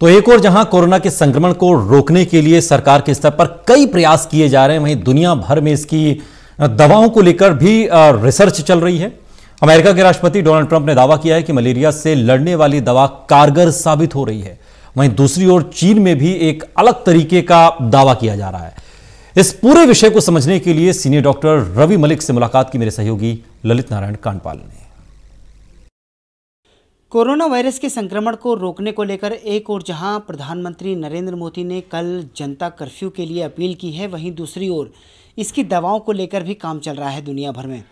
तो एक और जहां कोरोना के संक्रमण को रोकने के लिए सरकार के स्तर पर कई प्रयास किए जा रहे हैं वहीं दुनिया भर में इसकी दवाओं को लेकर भी रिसर्च चल रही है अमेरिका के राष्ट्रपति डोनाल्ड ट्रंप ने दावा किया है कि मलेरिया से लड़ने वाली दवा कारगर साबित हो रही है वहीं दूसरी ओर चीन में भी एक अलग तरीके का दावा किया जा रहा है इस पूरे विषय को समझने के लिए सीनियर डॉक्टर रवि मलिक से मुलाकात की मेरे सहयोगी ललित नारायण कांडपाल ने कोरोना वायरस के संक्रमण को रोकने को लेकर एक ओर जहां प्रधानमंत्री नरेंद्र मोदी ने कल जनता कर्फ्यू के लिए अपील की है वहीं दूसरी ओर इसकी दवाओं को लेकर भी काम चल रहा है दुनिया भर में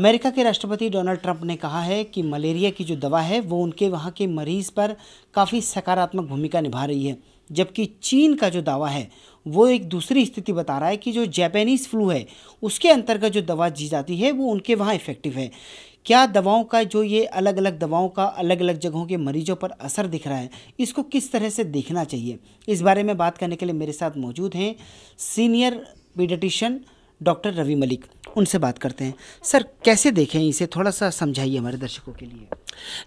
अमेरिका के राष्ट्रपति डोनाल्ड ट्रंप ने कहा है कि मलेरिया की जो दवा है वो उनके वहाँ के मरीज पर काफ़ी सकारात्मक भूमिका निभा रही है जबकि चीन का जो दावा है वो एक दूसरी स्थिति बता रहा है कि जो जापानीज़ फ्लू है उसके अंतर्गत जो दवा दी जाती है वो उनके वहाँ इफ़ेक्टिव है क्या दवाओं का जो ये अलग अलग दवाओं का अलग अलग जगहों के मरीजों पर असर दिख रहा है इसको किस तरह से देखना चाहिए इस बारे में बात करने के लिए मेरे साथ मौजूद हैं senior pediatrician doctor Ravi Malik उनसे बात करते हैं सर कैसे देखें इसे थोड़ा सा समझाइए हमारे दर्शकों के लिए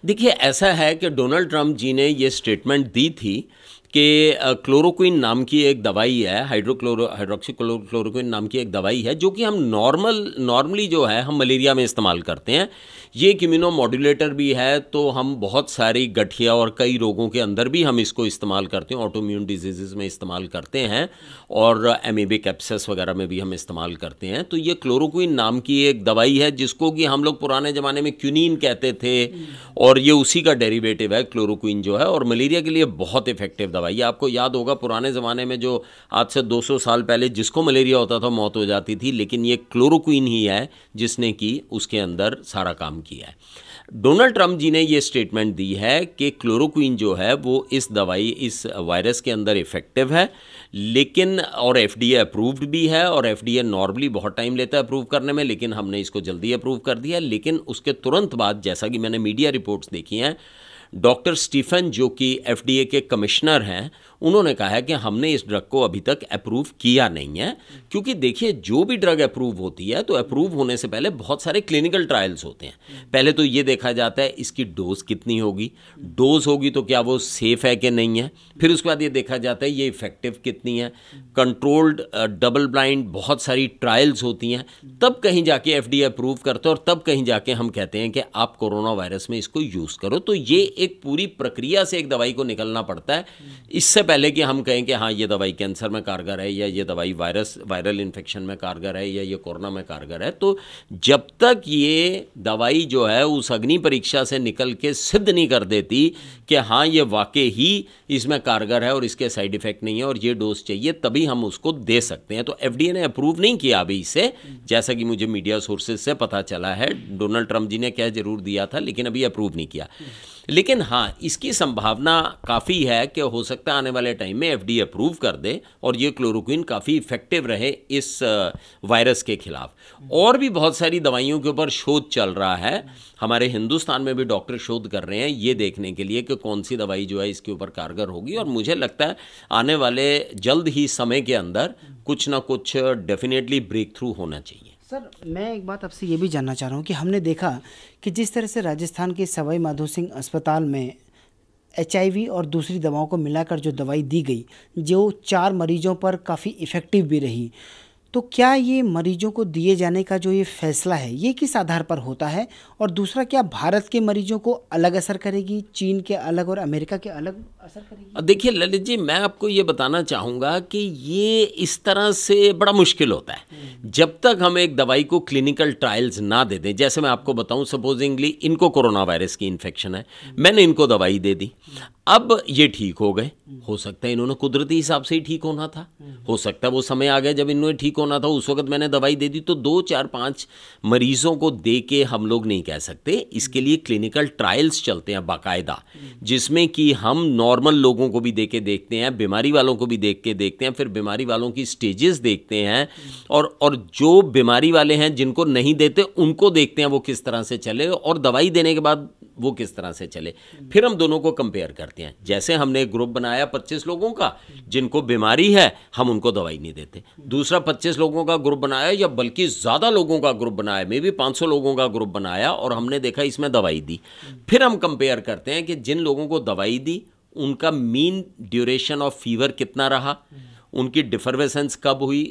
देखिए ऐसा है कि डोनाल्ड ट्रंप जी ने ये स्टेटमेंट दी थी कि क्लोरोक्विन नाम की एक दवाई है हाइड्रोक्लोरो हाइड्रोक्सी क्लोरोक्विन नाम की एक दवाई है जो कि हम नॉर्मल नॉर्मली जो है हम मलेरिया में इस्तेमाल करते हैं ये एक इम्यूनो मॉड्यूलेटर भी है तो हम बहुत सारी गठिया और कई रोगों के अंदर भी हम इसको इस्तेमाल करते हैं ऑटोम्यून डिजीज़ में इस्तेमाल करते हैं और एमेबिक एप्सेस वगैरह में भी हम इस्तेमाल करते हैं तो ये क्लोरोक्विन नाम की एक दवाई है जिसको कि हम लोग पुराने ज़माने में क्यूनिन कहते थे और ये उसी का डेरिवेटिव है क्लोरोक्विन जो है और मलेरिया के लिए बहुत इफेक्टिव दवाई भाई आपको याद होगा पुराने ज़माने में जो आज से 200 साल पहले जिसको मलेरिया होता था मौत हो जाती थी लेकिन ये क्लोरोक्विन ही है जिसने कि उसके अंदर सारा काम किया है डोनाल्ड ट्रंप जी ने ये स्टेटमेंट दी है कि क्लोरोक्वीन जो है वो इस दवाई इस वायरस के अंदर इफ़ेक्टिव है लेकिन और एफ डी अप्रूव्ड भी है और एफ नॉर्मली बहुत टाइम लेता है अप्रूव करने में लेकिन हमने इसको जल्दी अप्रूव कर दिया लेकिन उसके तुरंत बाद जैसा कि मैंने मीडिया रिपोर्ट्स देखी हैं डॉक्टर स्टीफन जो कि एफडीए के कमिश्नर हैं उन्होंने कहा है कि हमने इस ड्रग को अभी तक अप्रूव किया नहीं है क्योंकि देखिए जो भी ड्रग अप्रूव होती है तो अप्रूव होने से पहले बहुत सारे क्लिनिकल ट्रायल्स होते हैं पहले तो ये देखा जाता है इसकी डोज कितनी होगी डोज होगी तो क्या वो सेफ़ है कि नहीं है फिर उसके बाद ये देखा जाता है ये इफ़ेक्टिव कितनी है कंट्रोल्ड डबल ब्लाइंड बहुत सारी ट्रायल्स होती हैं तब कहीं जाके एफ अप्रूव करते हैं और तब कहीं जाके हम कहते हैं कि आप कोरोना वायरस में इसको यूज़ करो तो ये एक पूरी प्रक्रिया से एक दवाई को निकलना पड़ता है इससे पहले कि हम कहें कि हाँ ये दवाई कैंसर में कारगर है या ये दवाई वायरस वायरल इन्फेक्शन में कारगर है या ये कोरोना में कारगर है तो जब तक ये दवाई जो है उस अग्नि परीक्षा से निकल के सिद्ध नहीं कर देती कि हाँ ये वाकई ही इसमें कारगर है और इसके साइड इफ़ेक्ट नहीं है और ये डोज चाहिए तभी हम उसको दे सकते हैं तो एफ ने अप्रूव नहीं किया अभी इसे जैसा कि मुझे मीडिया सोर्सेज से पता चला है डोनाल्ड ट्रंप जी ने क्या ज़रूर दिया था लेकिन अभी अप्रूव नहीं किया लेकिन हाँ इसकी संभावना काफ़ी है कि हो सकता है आने वाले टाइम में एफ अप्रूव कर दे और ये क्लोरोक्विन काफ़ी इफेक्टिव रहे इस वायरस के खिलाफ और भी बहुत सारी दवाइयों के ऊपर शोध चल रहा है हमारे हिंदुस्तान में भी डॉक्टर शोध कर रहे हैं ये देखने के लिए कि कौन सी दवाई जो है इसके ऊपर कारगर होगी और मुझे लगता है आने वाले जल्द ही समय के अंदर कुछ ना कुछ डेफिनेटली ब्रेक थ्रू होना चाहिए सर मैं एक बात आपसे ये भी जानना चाह रहा हूँ कि हमने देखा कि जिस तरह से राजस्थान के सवाई माधो सिंह अस्पताल में एच और दूसरी दवाओं को मिलाकर जो दवाई दी गई जो चार मरीजों पर काफ़ी इफ़ेक्टिव भी रही तो क्या ये मरीजों को दिए जाने का जो ये फैसला है ये किस आधार पर होता है और दूसरा क्या भारत के मरीजों को अलग असर करेगी चीन के अलग और अमेरिका के अलग असर करेगी देखिए ललित जी मैं आपको ये बताना चाहूँगा कि ये इस तरह से बड़ा मुश्किल होता है हम्म। जब तक हम एक दवाई को क्लिनिकल ट्रायल्स ना दे दें जैसे मैं आपको बताऊँ सपोजिंगली इनको कोरोना वायरस की इन्फेक्शन है हम्म। मैंने इनको दवाई दे दी अब ये ठीक हो गए हो सकता है इन्होंने कुदरती हिसाब से ही ठीक होना था हो सकता है वो समय आ गया जब इन्होंने ठीक होना था उस वक्त मैंने दवाई दे दी तो दो चार पांच मरीजों को दे के हम लोग नहीं कह सकते इसके लिए क्लिनिकल ट्रायल्स चलते हैं बाकायदा जिसमें कि हम नॉर्मल लोगों को भी दे के देखते हैं बीमारी वालों को भी देख के देखते हैं फिर बीमारी वालों की स्टेजेस देखते हैं और और जो बीमारी वाले हैं जिनको नहीं देते उनको देखते हैं वो किस तरह से चले और दवाई देने के बाद वो किस तरह से चले फिर हम दोनों को कंपेयर करते हैं जैसे हमने ग्रुप बनाया पच्चीस लोगों का जिनको बीमारी है हम उनको दवाई नहीं देते दूसरा पच्चीस लोगों का ग्रुप बनाया या बल्कि ज़्यादा लोगों का ग्रुप बनाया मे भी पाँच लोगों का ग्रुप बनाया और हमने देखा इसमें दवाई दी फिर हम कंपेयर करते हैं कि जिन लोगों को दवाई दी उनका मीन ड्यूरेशन ऑफ फीवर कितना रहा उनकी डिफर्वेसेंस कब हुई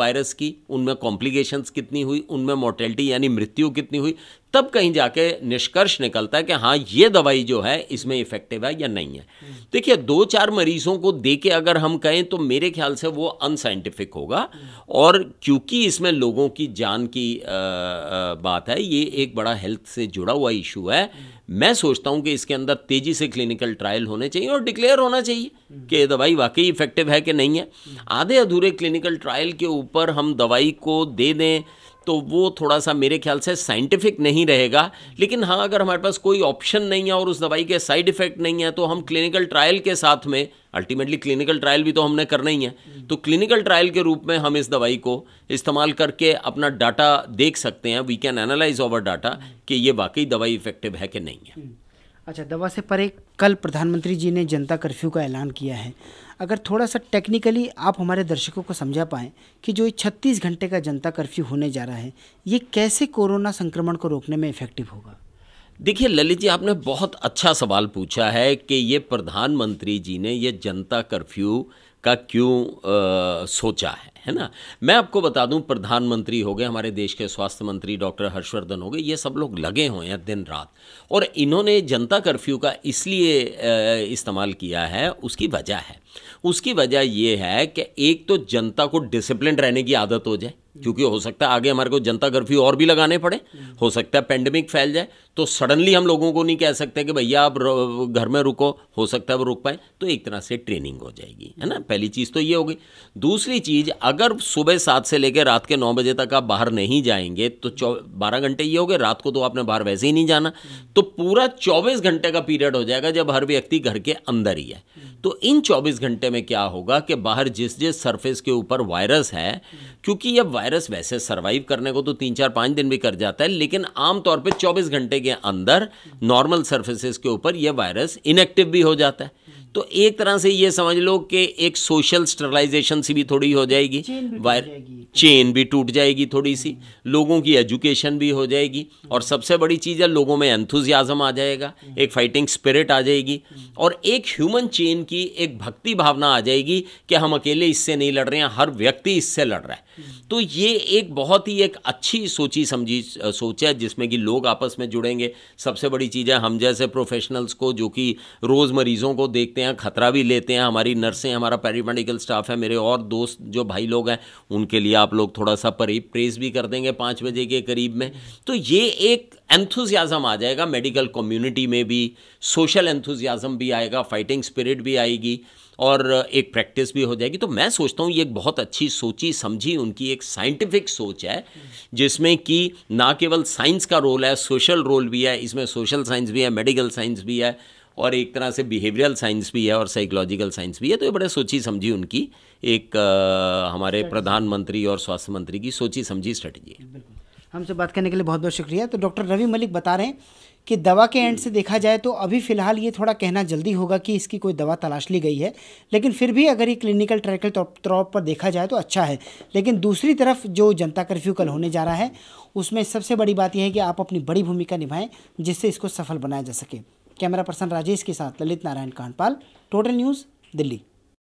वायरस की उनमें कॉम्प्लिकेशंस कितनी हुई उनमें मोर्टेलिटी यानी मृत्यु कितनी हुई तब कहीं जाके निष्कर्ष निकलता है कि हाँ ये दवाई जो है इसमें इफेक्टिव है या नहीं है देखिए दो चार मरीजों को दे के अगर हम कहें तो मेरे ख्याल से वो अनसाइंटिफिक होगा और क्योंकि इसमें लोगों की जान की आ, आ, बात है ये एक बड़ा हेल्थ से जुड़ा हुआ इशू है मैं सोचता हूँ कि इसके अंदर तेज़ी से क्लिनिकल ट्रायल होने चाहिए और डिक्लेयर होना चाहिए कि ये दवाई वाकई इफ़ेक्टिव है कि नहीं है आधे अधूरे क्लिनिकल ट्रायल के ऊपर हम दवाई को दे दें तो वो थोड़ा सा मेरे ख्याल से साइंटिफिक नहीं रहेगा लेकिन हाँ अगर हमारे पास कोई ऑप्शन नहीं है और उस दवाई के साइड इफेक्ट नहीं है तो हम क्लिनिकल ट्रायल के साथ में अल्टीमेटली क्लिनिकल ट्रायल भी तो हमने करना ही है तो क्लिनिकल ट्रायल के रूप में हम इस दवाई को इस्तेमाल करके अपना डाटा देख सकते हैं we can analyse over data कि ये वाकई दवाई इफेक्टिव है कि नहीं है हम्म। अच्छा दवा से परे कल प्रधानमंत्री जी ने जनता कर्फ्यू का ऐलान किया है अगर थोड़ा सा टेक्निकली आप हमारे दर्शकों को समझा पाएँ कि जो छत्तीस घंटे का जनता कर्फ्यू होने जा रहा है ये कैसे कोरोना संक्रमण को रोकने में इफेक्टिव होगा देखिए ललित जी आपने बहुत अच्छा सवाल पूछा है कि ये प्रधानमंत्री जी ने ये जनता कर्फ्यू का क्यों सोचा है है ना मैं आपको बता दूं प्रधानमंत्री हो गए हमारे देश के स्वास्थ्य मंत्री डॉक्टर हर्षवर्धन हो गए ये सब लोग लगे हुए हैं दिन रात और इन्होंने जनता कर्फ्यू का इसलिए इस्तेमाल किया है उसकी वजह है उसकी वजह यह है कि एक तो जनता को डिसिप्लिन रहने की आदत हो जाए क्योंकि हो सकता है आगे हमारे को जनता कर्फ्यू और भी लगाने पड़े हो सकता है पेंडेमिक फैल जाए तो सडनली हम लोगों को नहीं कह सकते कि भैया आप घर में रुको हो सकता है वो रुक पाए तो एक तरह से ट्रेनिंग हो जाएगी है ना पहली चीज़ तो ये होगी दूसरी चीज़ अगर सुबह सात से लेकर रात के नौ बजे तक आप बाहर नहीं जाएंगे तो चौ बारह घंटे ये हो गए रात को तो आपने बाहर वैसे ही नहीं जाना तो पूरा चौबीस घंटे का पीरियड हो जाएगा जब हर व्यक्ति घर के अंदर ही है तो इन चौबीस घंटे में क्या होगा कि बाहर जिस जिस सरफेस के ऊपर वायरस है क्योंकि यह वायरस वैसे सर्वाइव करने को तो तीन चार पाँच दिन भी कर जाता है लेकिन आमतौर पर चौबीस घंटे के अंदर नॉर्मल सर्फेसिस के ऊपर यह वायरस इनएक्टिव भी हो जाता है तो एक तरह से ये समझ लो कि एक सोशल स्टरलाइजेशन सी भी थोड़ी हो जाएगी वायर चेन भी टूट जाएगी थोड़ी सी लोगों की एजुकेशन भी हो जाएगी और सबसे बड़ी चीज़ है लोगों में एंथुजियाज़म आ जाएगा एक फाइटिंग स्पिरिट आ जाएगी और एक ह्यूमन चेन की एक भक्ति भावना आ जाएगी कि हम अकेले इससे नहीं लड़ रहे हैं हर व्यक्ति इससे लड़ रहा है तो ये एक बहुत ही एक अच्छी सोची समझी सोच है जिसमें कि लोग आपस में जुड़ेंगे सबसे बड़ी चीज़ है हम जैसे प्रोफेशनल्स को जो कि रोज़ मरीज़ों को देखते हैं हैं खतरा भी लेते हैं हमारी नर्सें हमारा पैरामेडिकल स्टाफ है मेरे और दोस्त जो भाई लोग हैं उनके लिए आप लोग थोड़ा सा परी प्रेस भी कर देंगे पाँच बजे के करीब में तो ये एक एंथुजियाज़म आ जाएगा मेडिकल कम्युनिटी में भी सोशल एंथुजियाज़म भी आएगा फाइटिंग स्पिरिट भी आएगी और एक प्रैक्टिस भी हो जाएगी तो मैं सोचता हूँ ये एक बहुत अच्छी सोची समझी उनकी एक साइंटिफिक सोच है जिसमें कि ना केवल साइंस का रोल है सोशल रोल भी है इसमें सोशल साइंस भी है मेडिकल साइंस भी है और एक तरह से बिहेवियरल साइंस भी है और साइकोलॉजिकल साइंस भी है तो ये बड़े सोची समझी उनकी एक आ, हमारे प्रधानमंत्री और स्वास्थ्य मंत्री की सोची समझी स्ट्रेटजी है हमसे बात करने के लिए बहुत बहुत शुक्रिया तो डॉक्टर रवि मलिक बता रहे हैं कि दवा के एंड से देखा जाए तो अभी फ़िलहाल ये थोड़ा कहना जल्दी होगा कि इसकी कोई दवा तलाश ली गई है लेकिन फिर भी अगर ये क्लिनिकल ट्रैकल के तौर पर देखा जाए तो अच्छा है लेकिन दूसरी तरफ जो जनता कर्फ्यू कल होने जा रहा है उसमें सबसे बड़ी बात यह है कि आप अपनी बड़ी भूमिका निभाएं जिससे इसको सफल बनाया जा सके कैमरा पर्सन राजेश के साथ ललित नारायण कांडपाल टोटल न्यूज़ दिल्ली